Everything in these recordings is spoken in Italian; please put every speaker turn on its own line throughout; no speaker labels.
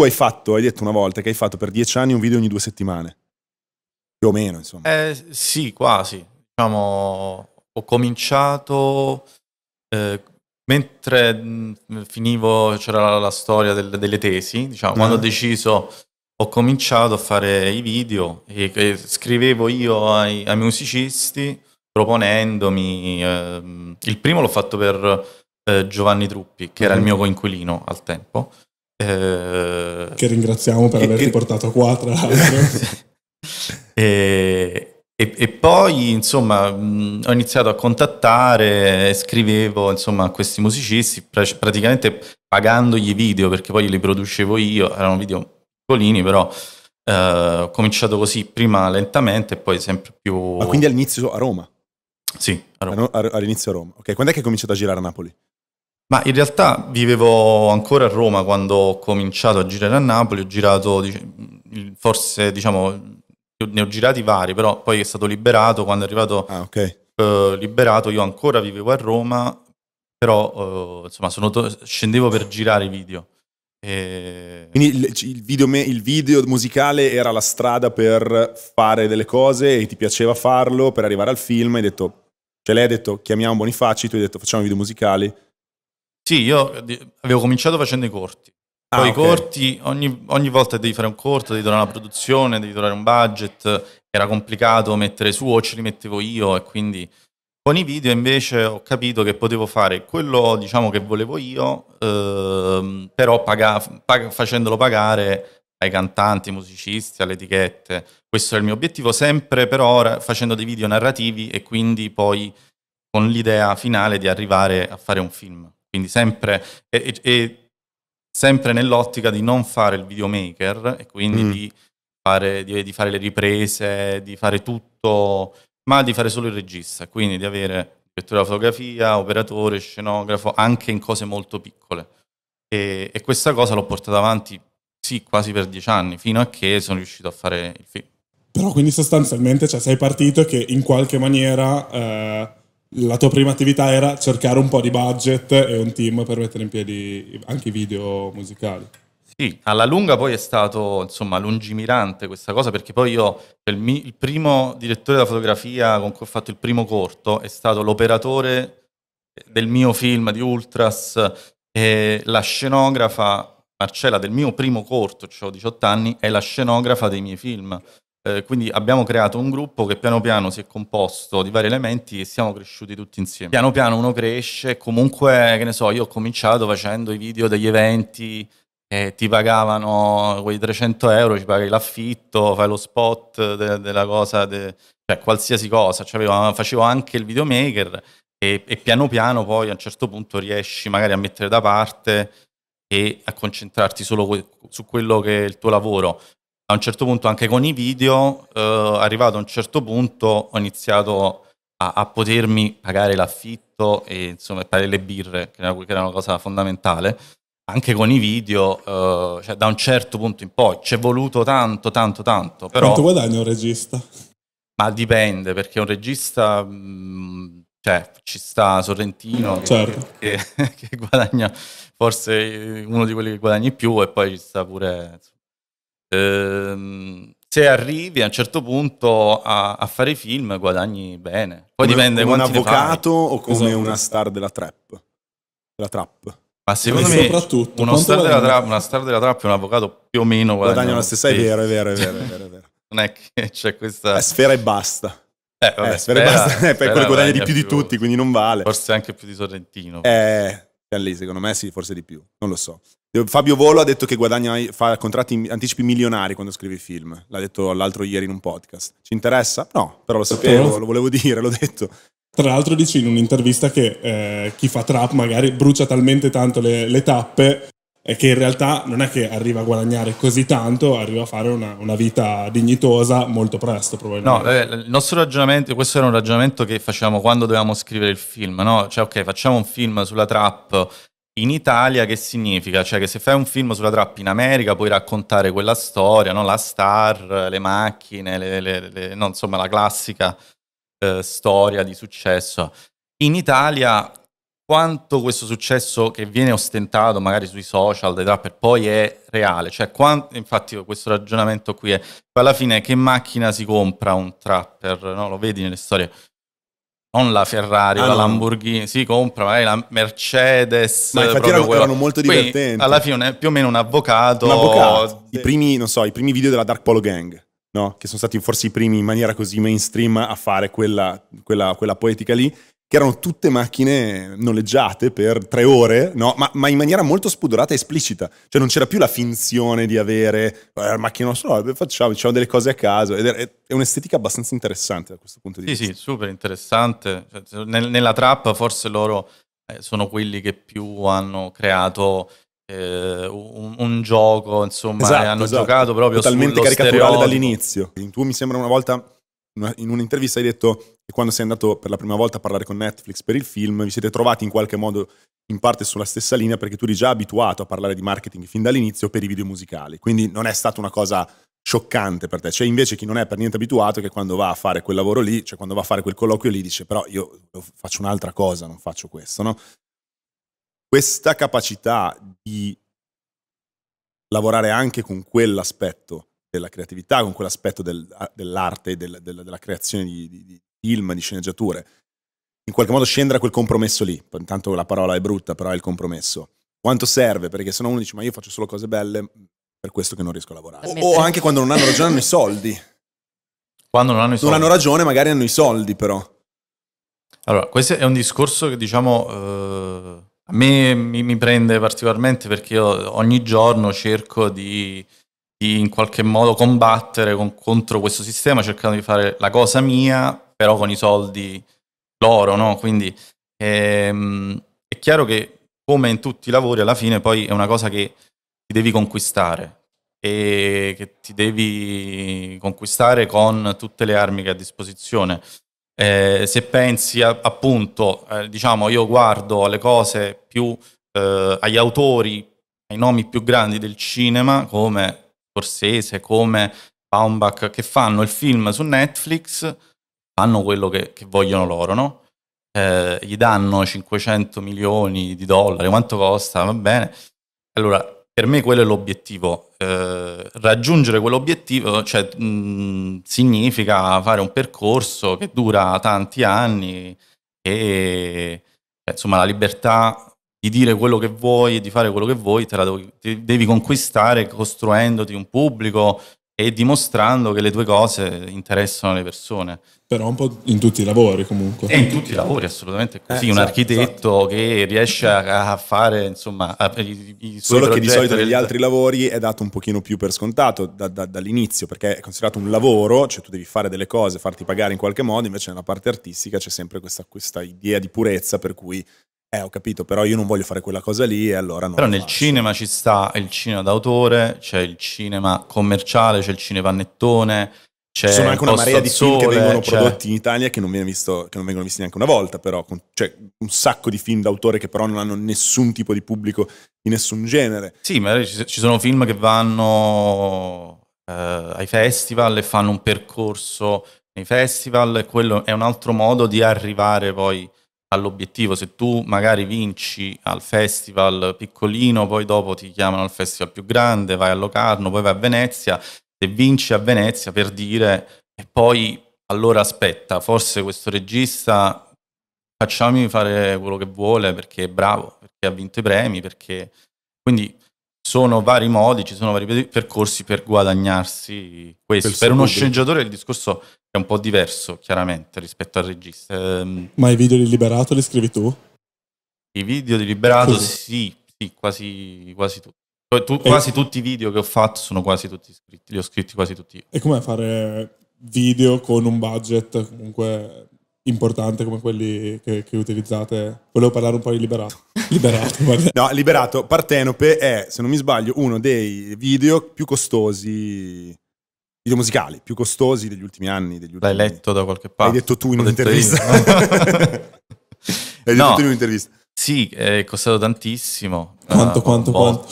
tu hai fatto, hai detto una volta che hai fatto per dieci anni un video ogni due settimane. Più o meno, insomma.
Eh, sì, quasi.
Diciamo, ho cominciato
eh, mentre mm, finivo, c'era la, la storia del, delle tesi, diciamo, ah. quando ho eh. deciso ho cominciato a fare i video e, e scrivevo io ai, ai musicisti proponendomi. Eh, il primo l'ho fatto per eh, Giovanni Truppi, che mm -hmm. era il mm-hmm. mio coinquilino al tempo. Eh,
che ringraziamo per averti che, portato qua, tra l'altro.
e, e, e, poi, insomma, ho iniziato a contattare, scrivevo, insomma, a questi musicisti, praticamente pagandogli i video, perché poi li producevo io, erano video piccolini, però... Uh, ho cominciato così prima lentamente e poi
sempre più... Ma quindi all'inizio a Roma? Sì, a Roma. all'inizio a Roma. Ok, quando è che hai cominciato a girare a Napoli?
Ma in realtà vivevo ancora a Roma quando ho cominciato a girare a Napoli, ho girato forse diciamo ne ho girati vari, però poi è stato liberato, quando è arrivato ah, okay. eh, liberato io ancora vivevo a Roma,
però eh, insomma scendevo per girare i video. E... Quindi il, il, video il, video musicale era la strada per fare delle cose e ti piaceva farlo per arrivare al film, hai detto, cioè lei ha detto chiamiamo Bonifaci, tu hai detto facciamo video musicali
sì, io eh, avevo cominciato facendo i corti. Ah, poi ah, i corti, ogni, ogni, volta devi fare un corto, devi trovare una produzione, devi trovare un budget, era complicato mettere su o ce li mettevo io e quindi con i video invece ho capito che potevo fare quello diciamo, che volevo io, ehm, però pag- pag- facendolo pagare ai cantanti, ai musicisti, alle etichette. Questo è il mio obiettivo, sempre però facendo dei video narrativi e quindi poi con l'idea finale di arrivare a fare un film. Quindi sempre, e, e, sempre nell'ottica di non fare il videomaker e quindi mm. di, fare, di, di, fare, le riprese, di fare tutto, ma di fare solo il regista, quindi di avere direttore della fotografia, operatore, scenografo, anche in cose molto piccole. E, e questa cosa l'ho portata avanti, sì, quasi per dieci anni, fino a che sono riuscito a fare il film.
Però quindi sostanzialmente cioè, sei partito che in qualche maniera eh, la tua prima attività era cercare un po' di budget e un team per mettere in piedi anche i video musicali.
Sì, alla lunga poi è stato insomma lungimirante questa cosa perché poi io, cioè, il, mi, il primo direttore della fotografia con cui ho fatto il primo corto è stato l'operatore del mio film di Ultras e la scenografa Marcella del mio primo corto, cioè ho 18 anni, è la scenografa dei miei film. Eh, quindi abbiamo creato un gruppo che piano piano si è composto di vari elementi e siamo cresciuti tutti insieme. Piano piano uno cresce, comunque, che ne so, io ho cominciato facendo i video degli eventi, eh, ti pagavano quei 300 euro, ci paghi l'affitto, fai lo spot de- della cosa, de- cioè qualsiasi cosa, cioè, facevo anche il videomaker e-, e piano piano poi a un certo punto riesci magari a mettere da parte e a concentrarti solo su quello che è il tuo lavoro a un certo punto anche con i video, eh, arrivato a un certo punto ho iniziato a, a potermi pagare l'affitto e insomma fare le birre, che era, che era, una cosa fondamentale, anche con i video, eh, cioè da un certo punto in poi, ci è voluto tanto, tanto, tanto. Però, Quanto guadagna
un regista?
Ma dipende, perché un regista... Mh, mm, cioè, ci sta Sorrentino certo. che, che, che guadagna forse uno di quelli che guadagni più e poi ci sta pure ehm, se arrivi a un certo punto a, a fare film guadagni bene. Poi come, dipende come un avvocato o come esatto. una
star della trap. La trap. Ma secondo e me soprattutto, uno star della trap,
una star della trap e un avvocato più o meno guadagnano la stessa. È vero, è vero, è vero, è vero, è vero. non è che c'è questa... È eh, sfera e
basta. Eh, vabbè, eh, sfera, sfera e basta. Eh, sfera, guadagna di più, più di tutti, quindi non vale. Forse anche più di Sorrentino. Eh lì secondo me sì, forse di più, non lo so. Fabio Volo ha detto che guadagna, fa contratti anticipi milionari quando scrive film, l'ha detto l'altro ieri in un podcast. Ci interessa? No, però lo sapevo, lo
volevo dire, l'ho detto. Tra l'altro dici in un'intervista che eh, chi fa trap magari brucia talmente tanto le, le tappe è che in realtà non è che arriva a guadagnare così tanto, arriva a fare una, una vita dignitosa molto presto probabilmente.
No, eh, il nostro ragionamento, questo era un ragionamento che facciamo quando dovevamo scrivere il film, no? Cioè ok, facciamo un film sulla trap in Italia che significa? Cioè che se fai un film sulla trap in America puoi raccontare quella storia, no? la star, le macchine, le, le, le, no, insomma la classica eh, storia di successo. In Italia quanto questo successo che viene ostentato magari sui social trapper poi è reale, cioè quant- infatti questo ragionamento qui è alla fine che macchina si compra un trapper, no? lo vedi nelle storie, non la Ferrari, ah, la no. Lamborghini, si compra magari la Mercedes. Ma infatti erano, erano molto divertenti. Poi, alla fine è più o meno un avvocato.
Un avvocato. I primi, non so, i primi video della Dark Polo Gang. No? che sono stati forse i primi in maniera così mainstream a fare quella, quella, quella poetica lì, che erano tutte macchine noleggiate per tre ore, no? ma, ma, in maniera molto spudorata e esplicita. Cioè non c'era più la finzione di avere eh, macchine nostra, no, eh, facciamo, facciamo, delle cose a caso. Ed è, è, un'estetica abbastanza interessante da questo punto di sì,
vista. Sì, sì, super interessante. Cioè, nel, nella trappa forse loro eh, sono quelli che più hanno creato eh, un, un, gioco, insomma, esatto, hanno esatto. giocato proprio Totalmente sullo caricaturale stereotipo.
dall'inizio. In tuo mi sembra una volta una, in un'intervista hai detto che quando sei andato per la prima volta a parlare con Netflix per il film, vi siete trovati in qualche modo in parte sulla stessa linea perché tu eri già abituato a parlare di marketing fin dall'inizio per i video musicali, quindi non è stata una cosa scioccante per te. C'è invece chi non è per niente abituato che quando va a fare quel lavoro lì, cioè quando va a fare quel colloquio lì, dice però io faccio un'altra cosa, non faccio questo, no? Questa capacità di lavorare anche con quell'aspetto della creatività, con quell'aspetto del, dell'arte, del, del, della creazione di, di, di, film, di sceneggiature. In qualche modo scendere a quel compromesso lì. Intanto la parola è brutta, però è il compromesso. Quanto serve? Perché se no uno dice, ma io faccio solo cose belle, per questo che non riesco a lavorare. O, o anche quando non hanno ragione hanno i soldi. Quando
non hanno i soldi. Non hanno
ragione, magari hanno i soldi però.
Allora, questo è un discorso che diciamo eh, a me mi, mi, prende particolarmente perché io ogni giorno cerco di di in qualche modo combattere con, contro questo sistema cercando di fare la cosa mia, però con i soldi loro, no? Quindi ehm, è chiaro che come in tutti i lavori alla fine poi è una cosa che ti devi conquistare e che ti devi conquistare con tutte le armi che hai a disposizione. Eh, se pensi a, appunto, eh, diciamo, io guardo alle cose più eh, agli autori, ai nomi più grandi del cinema come Scorsese, come Baumbach, che fanno il film su Netflix, fanno quello che, che vogliono loro, no? Eh, gli danno 500 milioni di dollari, quanto costa, va bene. Allora, per me quello è l'obiettivo. Eh, raggiungere quell'obiettivo cioè, mh, mm, significa fare un percorso che dura tanti anni e insomma la libertà di dire quello che vuoi e di fare quello che vuoi, te la devi, devi conquistare costruendoti un pubblico e dimostrando che le tue cose interessano le persone.
Però un po' in tutti i lavori comunque. E in tutti i lavori assolutamente eh, così. Eh, un esatto,
architetto esatto. che riesce a fare insomma a, i, i Solo che di solito negli altri
lavori è dato un pochino più per scontato da, da, dall'inizio perché è considerato un lavoro, cioè tu devi fare delle cose, farti pagare in qualche modo, invece nella parte artistica c'è sempre questa, questa idea di purezza per cui eh, ho capito, però io non voglio fare quella cosa lì e allora non. Però nel
faccio. cinema ci sta il cinema d'autore, c'è il cinema commerciale, c'è il cinepannettone. C'è ci sono anche una marea di film sole, che vengono c'è... prodotti
in Italia che non, visto, che non, vengono visti neanche una volta, però con, cioè, un sacco di film d'autore che però non hanno nessun tipo di pubblico di nessun genere.
Sì, magari ci sono film che vanno eh, ai festival e fanno un percorso nei festival, e quello è un altro modo di arrivare poi all'obiettivo. Se tu magari vinci al festival piccolino, poi dopo ti chiamano al festival più grande, vai a Locarno, poi vai a Venezia, se vinci a Venezia per dire e poi allora aspetta, forse questo regista facciami fare quello che vuole perché è bravo, perché ha vinto i premi, perché quindi sono vari modi, ci sono vari percorsi per guadagnarsi questo. Per uno sceneggiatore il discorso è un po' diverso chiaramente rispetto al regista. Ehm.
Ma i video di Liberato li scrivi tu?
I video di Liberato sì, sì, quasi, quasi tutti. Tu, quasi e... tutti i video che ho fatto sono quasi tutti scritti, li ho scritti quasi tutti io.
E com'è fare video con un budget
comunque importante come quelli che, che, utilizzate. Volevo parlare un po' di Liberato. Liberato, no, Liberato Partenope è, se non mi sbaglio, uno dei video più costosi video musicali più costosi degli ultimi anni. Degli ultimi L'hai letto da qualche parte. L'hai detto tu in un'intervista. L'hai detto tu in un'intervista.
Sì, è costato tantissimo. Eh, quanto, uh, quanto, quanto?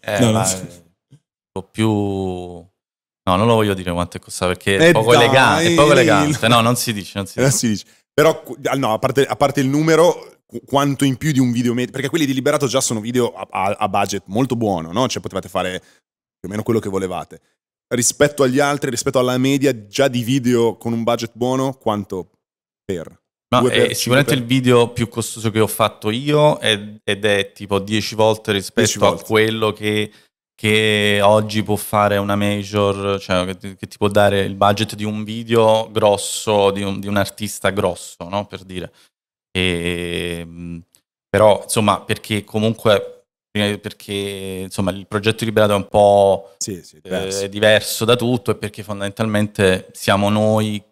Eh, no, non Un po' più... No, non lo voglio dire quanto è costato perché è eh, poco, dai, elegante, poco elegante. No,
non si dice. Non si dice. Non si dice. Però, no, a parte, a parte il numero, quanto in più di un video medio, perché quelli di Liberato già sono video a, a, a budget molto buono, no? Cioè potevate fare più o meno quello che volevate rispetto agli altri, rispetto alla media già di video con un budget buono, quanto per? Ma è eh, sicuramente per... il
video più costoso che ho fatto io ed, ed è tipo 10 volte rispetto 10 volte. a quello che, che, oggi può fare una major, cioè che, che, ti può dare il budget di un video grosso, di un, di un artista grosso, no? per dire. E, ehm, però insomma, perché comunque perché insomma il progetto liberato è un po' sì, sì, eh, diverso. Eh, diverso. da tutto e perché fondamentalmente siamo noi,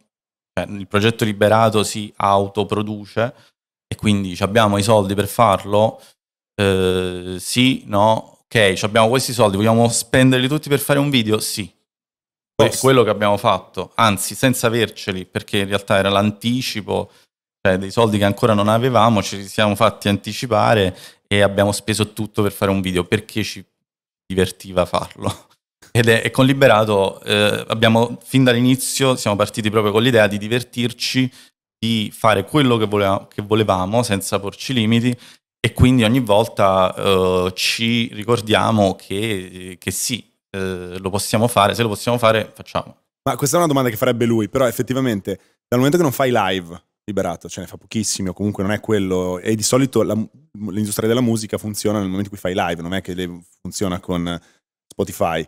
cioè, il progetto liberato si autoproduce e quindi abbiamo i soldi per farlo, eh, sì, no, ok, abbiamo questi soldi, vogliamo spenderli tutti per fare un video? Sì. È quello che abbiamo fatto, anzi senza averceli, perché in realtà era l'anticipo cioè dei soldi che ancora non avevamo, ci siamo fatti anticipare e abbiamo speso tutto per fare un video perché ci divertiva farlo. Ed è, è con Liberato eh, abbiamo fin dall'inizio siamo partiti proprio con l'idea di divertirci, di fare quello che, voleva, che volevamo senza porci limiti e quindi ogni volta eh, ci ricordiamo che, che sì, eh, lo possiamo fare, se lo possiamo fare facciamo.
Ma questa è una domanda che farebbe lui, però effettivamente dal momento che non fai live, liberato, ce ne fa pochissimi o comunque non è quello. E di solito la, l'industria della musica funziona nel momento in cui fai live, non è che funziona con Spotify.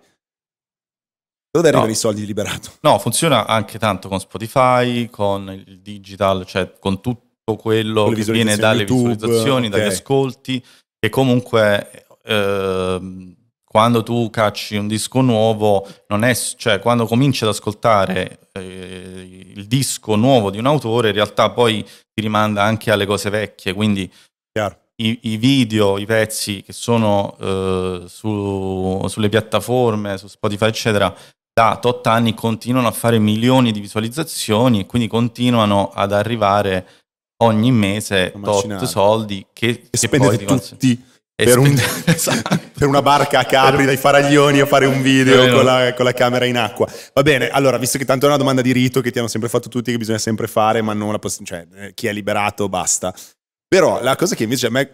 Dove arrivano no. i soldi liberato?
No, funziona anche tanto con Spotify, con il digital, cioè con tutto quello con che viene dalle YouTube, visualizzazioni, okay. dagli ascolti, che comunque... Eh, quando tu cacci un disco nuovo, non è, cioè quando cominci ad ascoltare eh, il disco nuovo di un autore, in realtà poi ti rimanda anche alle cose vecchie, quindi i, i, video, i pezzi che sono eh, su, sulle piattaforme, su Spotify, eccetera, da tot anni continuano a fare milioni di visualizzazioni e quindi continuano ad arrivare ogni mese tot soldi che, che spendete
tutti per, un, esatto. per, una barca a Capri dai faraglioni a fare un video con la, con la, camera in acqua. Va bene, allora, visto che tanto è una domanda di rito che ti hanno sempre fatto tutti, che bisogna sempre fare, ma non la poss- cioè, eh, chi è liberato basta. Però la cosa che invece a me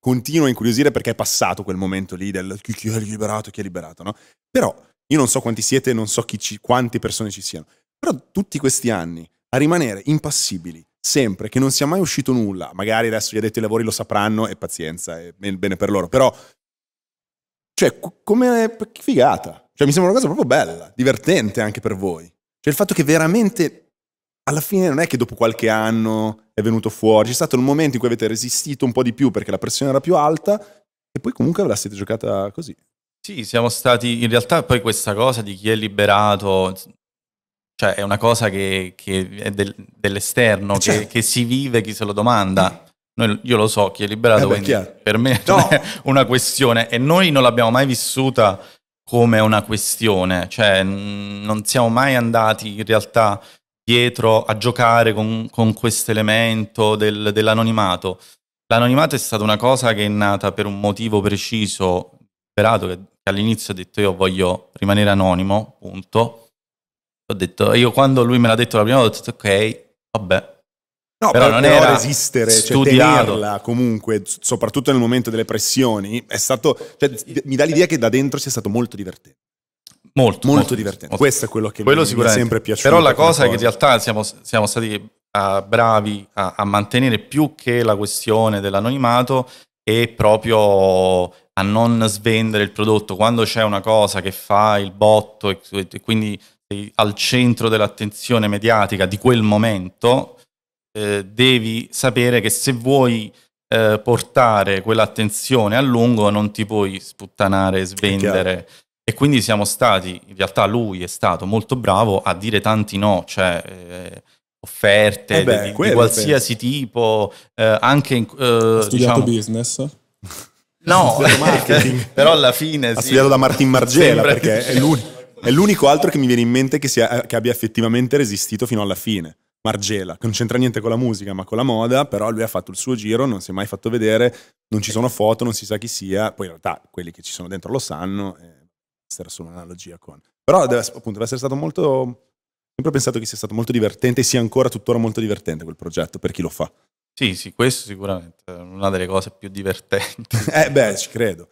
continua a incuriosire perché è passato quel momento lì del chi, è liberato, chi è liberato, no? Però io non so quanti siete, non so ci, quante persone ci siano, però tutti questi anni a rimanere impassibili, sempre, che non sia mai uscito nulla, magari adesso gli ha detto i lavori lo sapranno e pazienza, è bene per loro, però cioè, come figata. Cioè, mi sembra una cosa proprio bella, divertente anche per voi. Cioè, il fatto che veramente alla fine non è che dopo qualche anno è venuto fuori, c'è stato il momento in cui avete resistito un po' di più perché la pressione era più alta e poi comunque ve la siete giocata così.
Sì, siamo stati in realtà poi questa cosa di chi è liberato cioè è una cosa che, che è del, dell'esterno, cioè. che, certo. che, si vive chi se lo domanda. Noi, io lo so chi è liberato, eh beh, per me no. è una questione e noi non l'abbiamo mai vissuta come una questione, cioè non siamo mai andati in realtà dietro a giocare con, con questo elemento del, dell'anonimato. L'anonimato è stata una cosa che è nata per un motivo preciso, sperato che all'inizio ha detto io voglio rimanere anonimo, punto, ho detto, io quando lui me l'ha detto la prima volta, ho detto ok, vabbè. No, però, però non però era resistere, cioè, studiato.
cioè comunque, soprattutto nel momento delle pressioni, è stato, cioè, mi dà l'idea che da dentro sia stato molto divertente. Molto, molto, molto divertente. Molto. Questo è quello che quello mi è sempre piaciuto. Però la cosa è che in
realtà siamo, siamo stati uh, bravi a, a mantenere più che la questione dell'anonimato e proprio a non svendere il prodotto quando c'è una cosa che fa il botto e, quindi al centro dell'attenzione mediatica di quel momento, eh, devi sapere che se vuoi eh, portare quell'attenzione a lungo non ti puoi sputtanare, svendere. E quindi siamo stati, in realtà lui è stato molto bravo a dire tanti no, cioè eh, offerte eh beh, di, di, qualsiasi offerte. tipo, eh, anche in... Eh, studiato diciamo, business?
No, però alla fine... Ha sì, studiato da Martin Margiela perché è l'unico è l'unico altro che mi viene in mente che, sia, che abbia effettivamente resistito fino alla fine. Margela, che non c'entra niente con la musica, ma con la moda, però lui ha fatto il suo giro, non si è mai fatto vedere, non ci sono foto, non si sa chi sia, poi in realtà quelli che ci sono dentro lo sanno, eh, era solo un'analogia con... Però deve, appunto deve essere stato molto... sempre pensato che sia stato molto divertente e sia ancora tuttora molto divertente quel progetto per chi lo fa.
Sì, sì, questo sicuramente è una delle cose più divertenti. eh beh, ci credo.